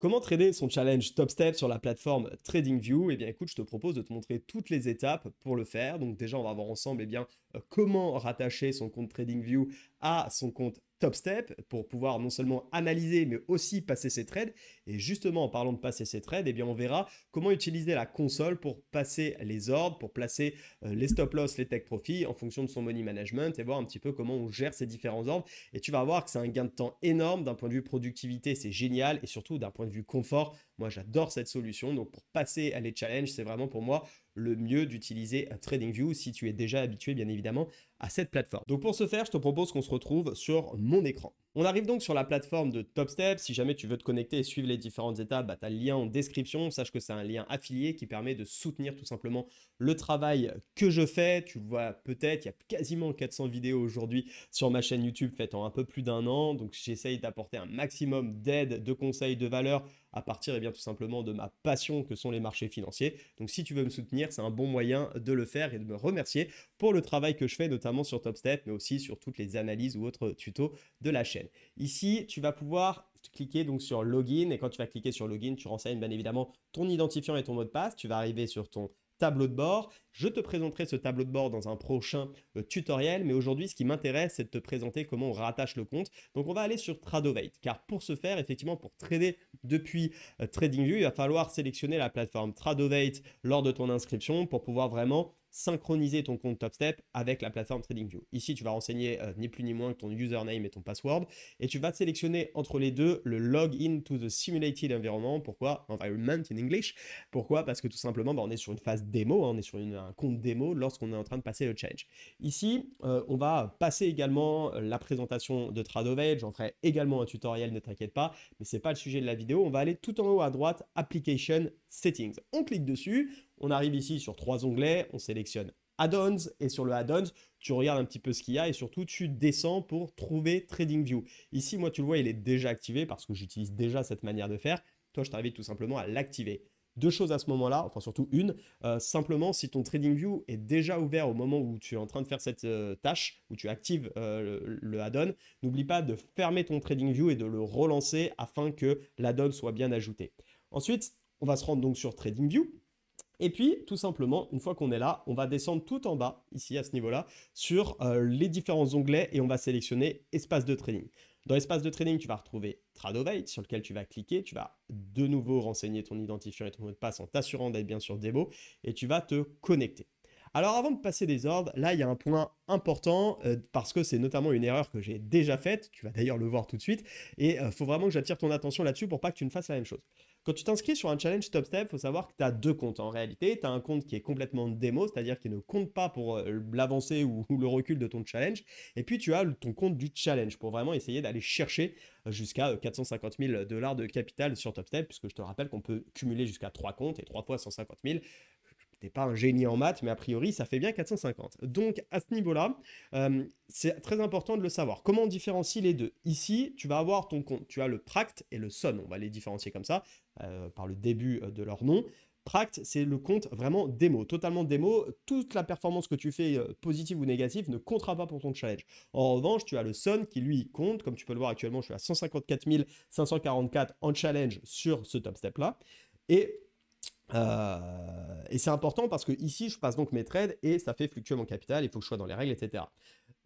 Comment trader son challenge Top Step sur la plateforme TradingView Eh bien écoute, je te propose de te montrer toutes les étapes pour le faire. Donc déjà, on va voir ensemble eh bien, euh, comment rattacher son compte TradingView à son compte Top Step pour pouvoir non seulement analyser mais aussi passer ses trades. Et justement, en parlant de passer ses trades, et eh bien, on verra comment utiliser la console pour passer les ordres, pour placer euh, les stop loss, les take profit en fonction de son money management et voir un petit peu comment on gère ces différents ordres. Et tu vas voir que c'est un gain de temps énorme d'un point de vue productivité, c'est génial et surtout d'un point de vue confort. Moi, j'adore cette solution. Donc, pour passer à les challenges, c'est vraiment pour moi le mieux d'utiliser TradingView si tu es déjà habitué, bien évidemment, à cette plateforme. Donc, pour ce faire, je te propose qu'on se retrouve sur mon écran. On arrive donc sur la plateforme de TopStep. Si jamais tu veux te connecter et suivre les différentes étapes, bah, tu as le lien en description. Sache que c'est un lien affilié qui permet de soutenir tout simplement le travail que je fais. Tu vois peut-être, il y a quasiment 400 vidéos aujourd'hui sur ma chaîne YouTube faites en un peu plus d'un an. Donc j'essaye d'apporter un maximum d'aide, de conseils, de valeur à partir et eh bien, tout simplement de ma passion que sont les marchés financiers. Donc si tu veux me soutenir, c'est un bon moyen de le faire et de me remercier pour le travail que je fais notamment sur Top Step, mais aussi sur toutes les analyses ou autres tutos de la chaîne. Ici, tu vas pouvoir cliquer donc sur login et quand tu vas cliquer sur login, tu renseignes bien évidemment ton identifiant et ton mot de passe. Tu vas arriver sur ton tableau de bord. Je te présenterai ce tableau de bord dans un prochain euh, tutoriel, mais aujourd'hui, ce qui m'intéresse, c'est de te présenter comment on rattache le compte. Donc, on va aller sur Tradovate, car pour ce faire, effectivement, pour trader depuis euh, TradingView, il va falloir sélectionner la plateforme Tradovate lors de ton inscription pour pouvoir vraiment synchroniser ton compte TopStep avec la plateforme TradingView. Ici, tu vas renseigner euh, ni plus ni moins que ton username et ton password et tu vas sélectionner entre les deux le login to the simulated environment. Pourquoi environment in English Pourquoi Parce que tout simplement, bah, on est sur une phase démo, hein, on est sur un compte démo lorsqu'on est en train de passer le change. Ici, euh, on va passer également la présentation de TradoVage. J'en ferai également un tutoriel, ne t'inquiète pas, mais c'est pas le sujet de la vidéo. On va aller tout en haut à droite, Application Settings. On clique dessus, on arrive ici sur trois onglets, on sélectionne add-ons et sur le add-ons, tu regardes un petit peu ce qu'il y a et surtout tu descends pour trouver View ». Ici, moi, tu le vois, il est déjà activé parce que j'utilise déjà cette manière de faire. Toi, je t'invite tout simplement à l'activer. Deux choses à ce moment-là, enfin surtout une, euh, simplement si ton Trading View » est déjà ouvert au moment où tu es en train de faire cette euh, tâche, où tu actives euh, le, add-on, n'oublie pas de fermer ton Trading View » et de le relancer afin que l'add-on soit bien ajouté. Ensuite, on va se rendre donc sur Trading View ». Et puis, tout simplement, une fois qu'on est là, on va descendre tout en bas, ici à ce niveau-là, sur euh, les différents onglets et on va sélectionner espace de trading. Dans l'espace de trading, tu vas retrouver Tradovate sur lequel tu vas cliquer, tu vas de nouveau renseigner ton identifiant et ton mot de passe en t'assurant d'être bien sur démo et tu vas te connecter. Alors avant de passer des ordres, là il y a un point important euh, parce que c'est notamment une erreur que j'ai déjà faite, tu vas d'ailleurs le voir tout de suite, et il euh, faut vraiment que j'attire ton attention là-dessus pour pas que tu ne fasses la même chose. Quand tu t'inscris sur un challenge Top Step, il faut savoir que tu as deux comptes en réalité. Tu as un compte qui est complètement démo, c'est-à-dire qui ne compte pas pour euh, l'avancée ou le recul de ton challenge. Et puis tu as ton compte du challenge pour vraiment essayer d'aller chercher jusqu'à 450 euh, 000 dollars de capital sur Top Step, puisque je te rappelle qu'on peut cumuler jusqu'à trois comptes et trois fois 150 000 t'es pas un génie en maths, mais a priori, ça fait bien 450. Donc, à ce niveau-là, euh, c'est très important de le savoir. Comment on différencie les deux Ici, tu vas avoir ton compte. Tu as le pract et le son. On va les différencier comme ça, euh, par le début euh, de leur nom. Pract, c'est le compte vraiment démo, totalement démo. Toute la performance que tu fais, positive ou négative, ne comptera pas pour ton challenge. En revanche, tu as le SON qui, lui, compte. Comme tu peux le voir actuellement, je suis à 154 544 en challenge sur ce top step-là. Et euh, et c'est important parce que ici, je passe donc mes trades et ça fait fluctuer mon capital, il faut que je sois dans les règles, etc.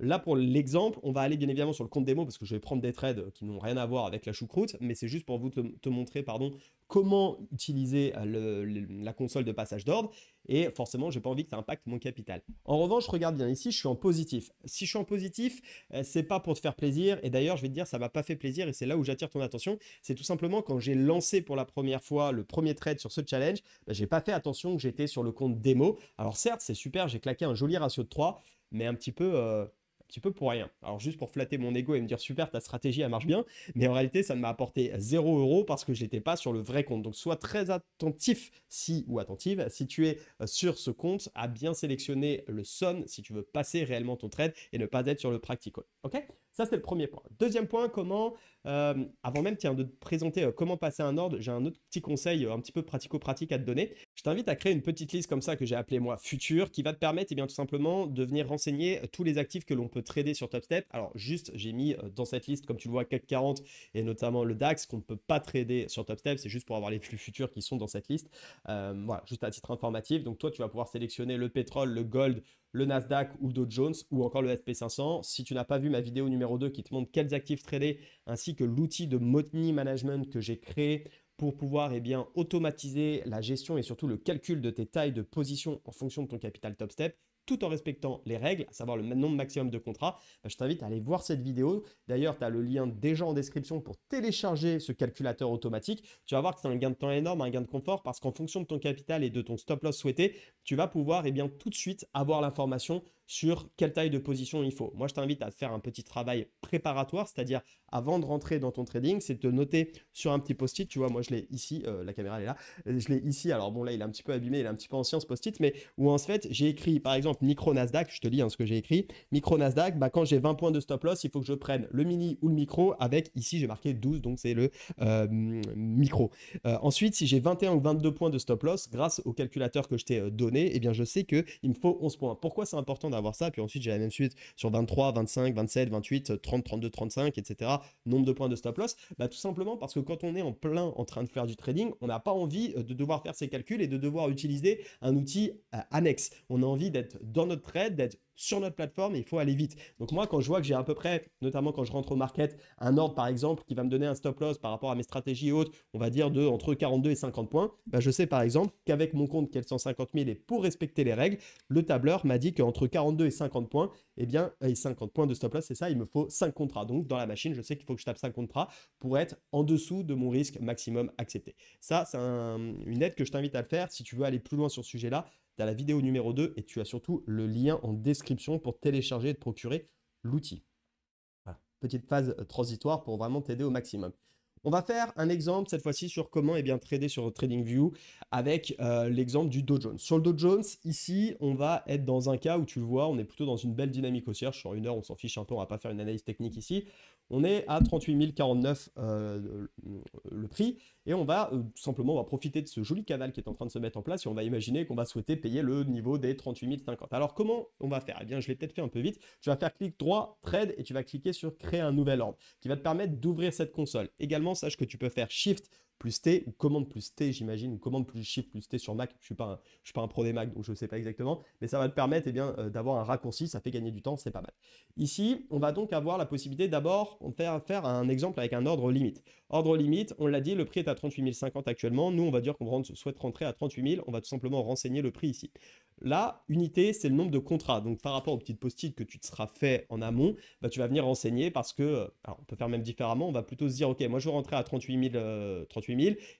Là, pour l'exemple, on va aller bien évidemment sur le compte démo parce que je vais prendre des trades qui n'ont rien à voir avec la choucroute, mais c'est juste pour vous te, montrer pardon, comment utiliser euh, la console de passage d'ordre. Et forcément, je n'ai pas envie que ça impacte mon capital. En revanche, regarde bien ici, je suis en positif. Si je suis en positif, euh, c'est pas pour te faire plaisir. Et d'ailleurs, je vais te dire, ça m'a pas fait plaisir et c'est là où j'attire ton attention. C'est tout simplement quand j'ai lancé pour la première fois le premier trade sur ce challenge, bah, je n'ai pas fait attention que j'étais sur le compte démo. Alors certes, c'est super, j'ai claqué un joli ratio de 3, mais un petit peu... Euh, petit peu pour rien. Alors juste pour flatter mon ego et me dire super, ta stratégie elle marche bien, mais en réalité ça ne m'a apporté 0 euros parce que n'étais pas sur le vrai compte. Donc sois très attentif si ou attentive si tu es euh, sur ce compte à bien sélectionner le son si tu veux passer réellement ton trade et ne pas être sur le practical. Ok ça, c'est le premier point. Deuxième point, comment, euh, avant même tiens, de présenter euh, comment passer un ordre, j'ai un autre petit conseil un petit peu pratico-pratique à te donner. Je t'invite à créer une petite liste comme ça que j'ai appelée moi Futur » qui va te permettre et eh bien, tout simplement de venir renseigner euh, tous les actifs que l'on peut trader sur TopStep. Alors juste, j'ai mis euh, dans cette liste, comme tu le vois, 440 et notamment le DAX qu'on ne peut pas trader sur TopStep. C'est juste pour avoir les flux futurs qui sont dans cette liste. Euh, voilà, juste à titre informatif. Donc toi, tu vas pouvoir sélectionner le pétrole, le gold, le Nasdaq ou le Dow Jones ou encore le SP500. Si tu n'as pas vu ma vidéo numéro 2 qui te montre quels actifs trader ainsi que l'outil de money management que j'ai créé pour pouvoir et eh bien, automatiser la gestion et surtout le calcul de tes tailles de position en fonction de ton capital top step tout en respectant les règles, à savoir le nombre maximum de contrats, bah, je t'invite à aller voir cette vidéo. D'ailleurs, tu as le lien déjà en description pour télécharger ce calculateur automatique. Tu vas voir que c'est un gain de temps énorme, un gain de confort, parce qu'en fonction de ton capital et de ton stop loss souhaité, tu vas pouvoir et eh bien, tout de suite avoir l'information sur quelle taille de position il faut. Moi, je t'invite à faire un petit travail préparatoire, c'est-à-dire avant de rentrer dans ton trading, c'est de noter sur un petit post-it. Tu vois, moi, je l'ai ici, euh, la caméra, est là. Euh, je l'ai ici. Alors, bon, là, il est un petit peu abîmé, il est un petit peu ancien ce post-it, mais où en fait, j'ai écrit, par exemple, micro Nasdaq, je te lis hein, ce que j'ai écrit. Micro Nasdaq, bah, quand j'ai 20 points de stop loss, il faut que je prenne le mini ou le micro avec, ici, j'ai marqué 12, donc c'est le euh, micro. ensuite, si j'ai 21 ou 22 points de stop loss, grâce au calculateur que je t'ai donné, eh bien, je sais qu'il me faut 11 points. Pourquoi c'est important d'avoir ça. Puis ensuite, j'ai la même suite sur 23, 25, 27, 28, 30, 32, 35, etc. Nombre de points de stop loss. Bah, tout simplement parce que quand on est en plein en train de faire du trading, on n'a pas envie euh, de devoir faire ses calculs et de devoir utiliser un outil euh, annexe. On a envie d'être dans notre trade, d'être sur notre plateforme il faut aller vite. Donc moi, quand je vois que j'ai à peu près, notamment quand je rentre au market, un ordre par exemple qui va me donner un stop loss par rapport à mes stratégies autres on va dire de entre 42 et 50 points, bah, je sais par exemple qu'avec mon compte qui est 150 000 et pour respecter les règles, le tableur m'a dit qu'entre 42 et 50 points, eh euh, et bien, et 50 points de stop loss, c'est ça, il me faut 5 contrats. Donc dans la machine, je sais qu'il faut que je tape 5 contrats pour être en dessous de mon risque maximum accepté. Ça, c'est une aide que je t'invite à le faire si tu veux aller plus loin sur ce sujet-là tu as la vidéo numéro 2 et tu as surtout le lien en description pour télécharger et te procurer l'outil. Petite phase euh, transitoire pour vraiment t'aider au maximum. On va faire un exemple cette fois-ci sur comment eh bien, trader sur TradingView avec euh, l'exemple du Dow Jones. Sur le Dow Jones, ici, on va être dans un cas où tu le vois, on est plutôt dans une belle dynamique haussière. Sur une heure, on s'en fiche un peu, on va pas faire une analyse technique ici. On est à 38 049 euh, le prix et on va euh, simplement va profiter de ce joli canal qui est en train de se mettre en place et on va imaginer qu'on va souhaiter payer le niveau des 38 050. Alors comment on va faire Eh bien je l'ai peut-être fait un peu vite. Tu vas faire clic droit, trade et tu vas cliquer sur créer un nouvel ordre qui va te permettre d'ouvrir cette console. Également sache que tu peux faire shift plus T, ou commande plus T, j'imagine, ou commande plus Shift plus T sur Mac. Je suis, pas un, je suis pas un pro des Mac, donc je ne sais pas exactement, mais ça va te permettre et eh bien, euh, d'avoir un raccourci, ça fait gagner du temps, c'est pas mal. Ici, on va donc avoir la possibilité d'abord faire, faire un exemple avec un ordre limite. Ordre limite, on l'a dit, le prix est à 38 050 actuellement. Nous, on va dire qu'on souhaite rentrer à 38 000, on va tout simplement renseigner le prix ici. Là, unité, c'est le nombre de contrats. Donc, par rapport aux petites post-it que tu te seras fait en amont, bah, tu vas venir renseigner parce que, euh, alors, on peut faire même différemment, on va plutôt se dire, OK, moi, je veux rentrer à 38 000, euh,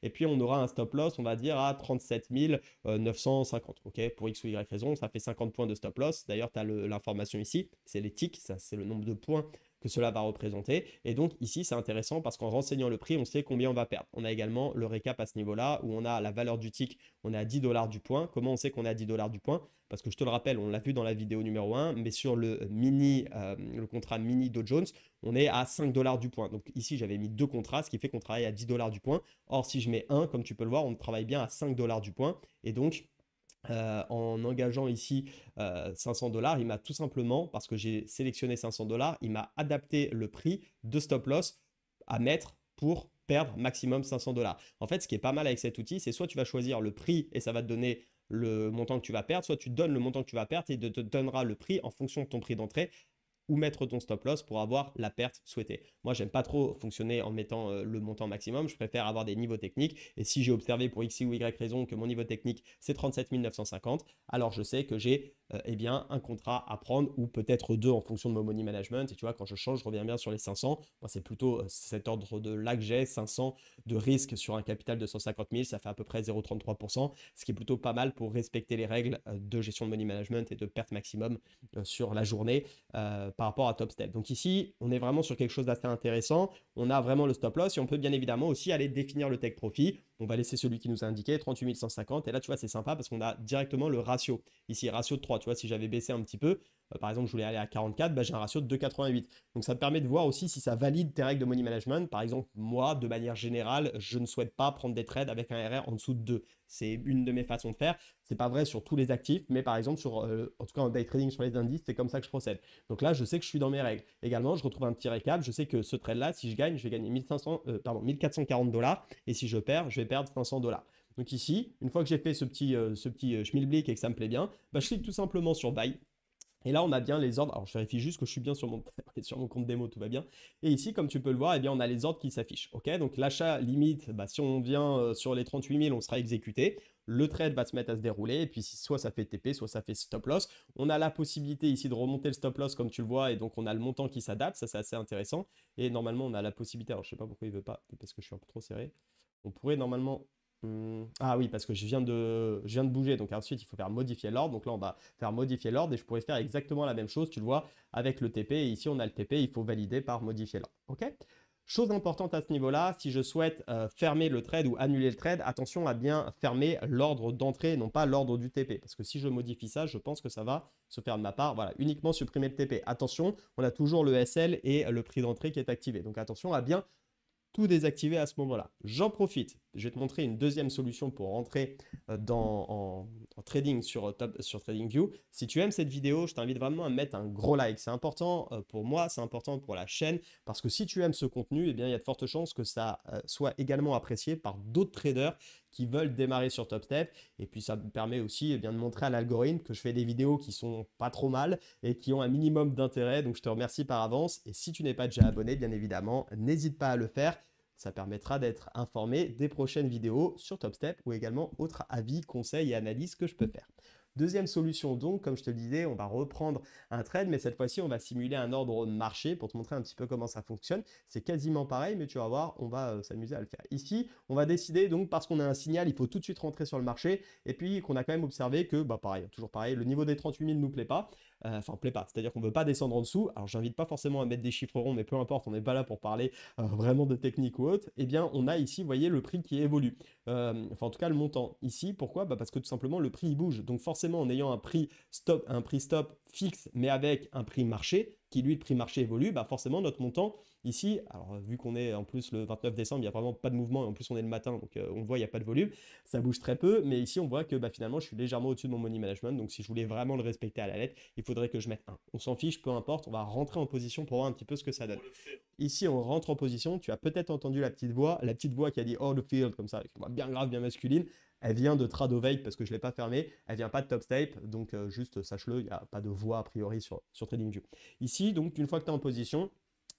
et puis on aura un stop loss, on va dire, à 37 950. Euh, OK, pour X ou Y raison, ça fait 50 points de stop loss. D'ailleurs, tu as l'information ici, c'est l'éthique, ça, c'est le nombre de points que cela va représenter. Et donc ici, c'est intéressant parce qu'en renseignant le prix, on sait combien on va perdre. On a également le récap à ce niveau-là où on a la valeur du tick, on est à 10 dollars du point. Comment on sait qu'on est à 10 dollars du point Parce que je te le rappelle, on l'a vu dans la vidéo numéro 1, mais sur le euh, mini, euh, le contrat mini Dow Jones, on est à 5 dollars du point. Donc ici, j'avais mis deux contrats, ce qui fait qu'on travaille à 10 dollars du point. Or, si je mets un comme tu peux le voir, on travaille bien à 5 dollars du point. Et donc, euh, en engageant ici 500 euh, dollars, il m'a tout simplement, parce que j'ai sélectionné 500 dollars, il m'a adapté le prix de stop loss à mettre pour perdre maximum 500 dollars. En fait, ce qui est pas mal avec cet outil, c'est soit tu vas choisir le prix et ça va te donner le montant que tu vas perdre, soit tu donnes le montant que tu vas perdre et te donnera le prix en fonction de ton prix d'entrée ou mettre ton stop loss pour avoir la perte souhaitée. Moi, j'aime pas trop fonctionner en mettant euh, le montant maximum, je préfère avoir des niveaux techniques et si j'ai observé pour X ou Y raison que mon niveau technique c'est 37 950, alors je sais que j'ai euh, eh bien un contrat à prendre ou peut-être deux en fonction de mon money management et tu vois quand je change, je reviens bien sur les 500. Moi, c'est plutôt euh, cet ordre de là que j'ai, 500 de risque sur un capital de 150 000, ça fait à peu près 0,33%, ce qui est plutôt pas mal pour respecter les règles de gestion de money management et de perte maximum sur la journée. Euh, par rapport à top step. Donc ici, on est vraiment sur quelque chose d'assez intéressant. On a vraiment le stop loss et on peut bien évidemment aussi aller définir le take profit. On va laisser celui qui nous a indiqué 38 150 et là tu vois c'est sympa parce qu'on a directement le ratio. Ici ratio de 3, tu vois si j'avais baissé un petit peu, euh, par exemple, je voulais aller à 44, bah, j'ai un ratio de 2,88. Donc ça me permet de voir aussi si ça valide tes règles de money management. Par exemple, moi, de manière générale, je ne souhaite pas prendre des trades avec un RR en dessous de 2. C'est une de mes façons de faire. Ce n'est pas vrai sur tous les actifs, mais par exemple, sur, euh, en tout cas en day trading sur les indices, c'est comme ça que je procède. Donc là, je sais que je suis dans mes règles. Également, je retrouve un petit récap. Je sais que ce trade-là, si je gagne, je vais gagner 1500, euh, pardon, 1440 dollars. Et si je perds, je vais perdre 500 dollars. Donc ici, une fois que j'ai fait ce petit, ce petit schmilblick et que ça me plaît bien, bah, je clique tout simplement sur Buy et là, on a bien les ordres. Alors, je vérifie juste que je suis bien sur mon, sur mon compte démo, tout va bien. Et ici, comme tu peux le voir, eh bien, on a les ordres qui s'affichent. Ok, donc l'achat limite, bah, si on vient euh, sur les 38 000, on sera exécuté. Le trade va se mettre à se dérouler. Et puis, soit ça fait TP, soit ça fait stop loss. On a la possibilité ici de remonter le stop loss, comme tu le vois. Et donc, on a le montant qui s'adapte. Ça, c'est assez intéressant. Et normalement, on a la possibilité. Alors, je sais pas pourquoi il veut pas, parce que je suis un peu trop serré. On pourrait normalement Mmh. ah oui, parce que je viens, de, viens de bouger, donc ensuite il faut faire modifier l'ordre. Donc là, on va faire modifier l'ordre et je pourrais faire exactement la même chose, tu le vois, avec le TP. ici, on a le TP, il faut valider par modifier l'ordre. OK Chose importante à ce niveau-là, si je souhaite euh, fermer le trade ou annuler le trade, attention à bien fermer l'ordre d'entrée, non pas l'ordre du TP. Parce que si je modifie ça, je pense que ça va se faire de ma part. Voilà, uniquement supprimer le TP. Attention, on a toujours le SL et le prix d'entrée qui est activé. Donc attention à bien tout désactiver à ce moment-là. J'en profite, je vais te montrer une deuxième solution pour rentrer euh, dans, en, trading sur, euh, sur TradingView. Si tu aimes cette vidéo, je t'invite vraiment à mettre un gros like. C'est important euh, pour moi, c'est important pour la chaîne, parce que si tu aimes ce contenu, eh bien, il y a de fortes chances que ça soit également apprécié par d'autres traders qui veulent démarrer sur Top Step. Et puis ça me permet aussi eh bien, de montrer à l'algorithme que je fais des vidéos qui sont pas trop mal et qui ont un minimum d'intérêt. Donc je te remercie par avance. Et si tu n'es pas déjà abonné, bien évidemment, n'hésite pas à le faire. Ça permettra d'être informé des prochaines vidéos sur Top Step ou également autres avis, conseils et analyses que je peux faire. Deuxième solution donc, comme je te le disais, on va reprendre un trade, mais cette fois-ci, on va simuler un ordre de marché pour te montrer un petit peu comment ça fonctionne. C'est quasiment pareil, mais tu vas voir, on va euh, s'amuser à le faire. Ici, on va décider donc parce qu'on a un signal, il faut tout de suite rentrer sur le marché et puis qu'on a quand même observé que, bah pareil, toujours pareil, le niveau des 38 000 ne nous plaît pas. Euh, enfin, plaît pas. C'est-à-dire qu'on ne veut pas descendre en dessous. Alors, j'invite pas forcément à mettre des chiffres ronds, mais peu importe, on n'est pas là pour parler euh, vraiment de technique ou autre. Eh bien, on a ici, vous voyez, le prix qui évolue. Euh, enfin, en tout cas, le montant ici. Pourquoi bah, Parce que tout simplement, le prix il bouge. Donc, forcément, en ayant un prix stop, un prix stop fixe, mais avec un prix marché, qui lui, le prix marché évolue, bah forcément, notre montant Ici, alors euh, vu qu'on est en plus le 29 décembre, il n'y a vraiment pas de mouvement, et en plus on est le matin, donc euh, on voit qu'il n'y a pas de volume, ça bouge très peu, mais ici on voit que bah, finalement je suis légèrement au-dessus de mon money management, donc si je voulais vraiment le respecter à la lettre, il faudrait que je mette 1. On s'en fiche, peu importe, on va rentrer en position pour voir un petit peu ce que ça donne. Ici on rentre en position, tu as peut-être entendu la petite voix, la petite voix qui a dit all the field comme ça, bien grave, bien masculine, elle vient de Tradovate parce que je ne l'ai pas fermé. Elle vient pas de Topstape. Donc, euh, juste sache-le, il n'y a pas de voix a priori sur, sur TradingView. Ici, donc, une fois que tu es en position,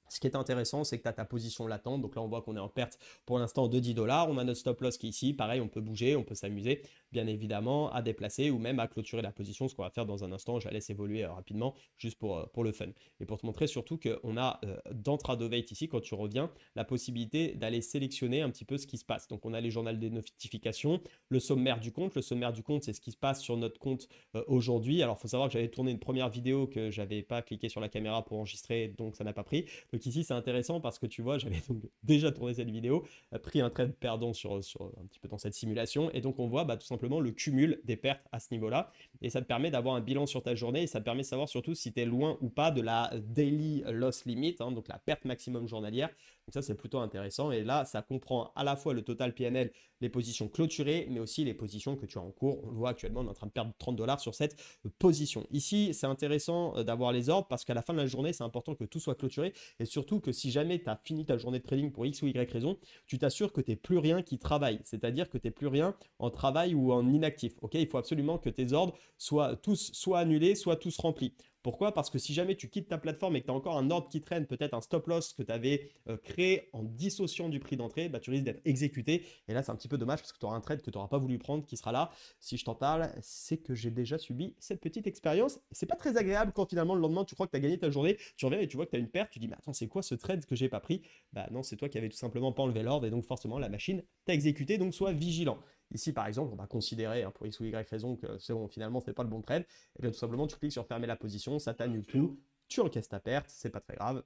ce qui est intéressant, c'est que tu as ta position latente. Donc là, on voit qu'on est en perte pour l'instant de 10 dollars. On a notre stop loss qui est ici. Pareil, on peut bouger, on peut s'amuser, bien évidemment, à déplacer ou même à clôturer la position. Ce qu'on va faire dans un instant, je la laisse évoluer euh, rapidement juste pour, euh, pour le fun. Et pour te montrer surtout qu'on a euh, d'entrée dans Tradovate ici, quand tu reviens, la possibilité d'aller sélectionner un petit peu ce qui se passe. Donc on a les journaux des notifications, le sommaire du compte. Le sommaire du compte, c'est ce qui se passe sur notre compte aujourd'hui. Alors il faut savoir que j'avais tourné une première vidéo que j'avais pas cliqué sur la caméra pour enregistrer, donc ça n'a pas pris. Donc ici, c'est intéressant parce que tu vois, j'avais donc déjà tourné cette vidéo, euh, pris un trade perdant sur, sur un petit peu dans cette simulation. Et donc, on voit bah, tout simplement le cumul des pertes à ce niveau-là. Et ça te permet d'avoir un bilan sur ta journée et ça te permet de savoir surtout si tu es loin ou pas de la daily loss limit, hein, donc la perte maximum journalière ça, c'est plutôt intéressant. Et là, ça comprend à la fois le total PNL, les positions clôturées, mais aussi les positions que tu as en cours. On le voit actuellement, on est en train de perdre 30 dollars sur cette euh, position. Ici, c'est intéressant euh, d'avoir les ordres parce qu'à la fin de la journée, c'est important que tout soit clôturé. Et surtout que si jamais tu as fini ta journée de trading pour X ou Y raison, tu t'assures que tu n'es plus rien qui travaille. C'est-à-dire que tu n'es plus rien en travail ou en inactif. Il faut absolument que tes ordres soient tous soit annulés, soit tous remplis. Pourquoi Parce que si jamais tu quittes ta plateforme et que tu as encore un ordre qui traîne, peut-être un stop loss que tu avais euh, créé en dissociant du prix d'entrée, bah, tu risques d'être exécuté. Et là, c'est un petit peu dommage parce que tu auras un trade que tu n'auras pas voulu prendre qui sera là. Si je t'en parle, c'est que j'ai déjà subi cette petite expérience. C'est pas très agréable quand finalement le lendemain, tu crois que tu as gagné ta journée, tu reviens et tu vois que tu as une perte, tu dis, mais attends, c'est quoi ce trade que j'ai pas pris Bah non, c'est toi qui avais tout simplement pas enlevé l'ordre et donc forcément la machine t'a exécuté. Donc sois vigilant. Ici, par exemple, on va considérer, hein, pour x ou y raison, que finalement, ce n'est pas le bon trade. Et eh bien, tout simplement, tu cliques sur fermer la position, ça t'annule tout, tu encaisses ta perte, c'est pas très grave.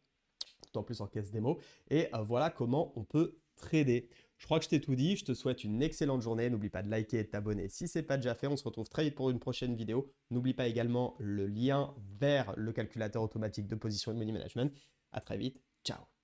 d'autant en plus, encaisse caisse mots. Et euh, voilà comment on peut trader. Je crois que je t'ai tout dit. Je te souhaite une excellente journée. N'oublie pas de liker et de t'abonner si ce n'est pas déjà fait. On se retrouve très vite pour une prochaine vidéo. N'oublie pas également le lien vers le calculateur automatique de position et de money management. À très vite. Ciao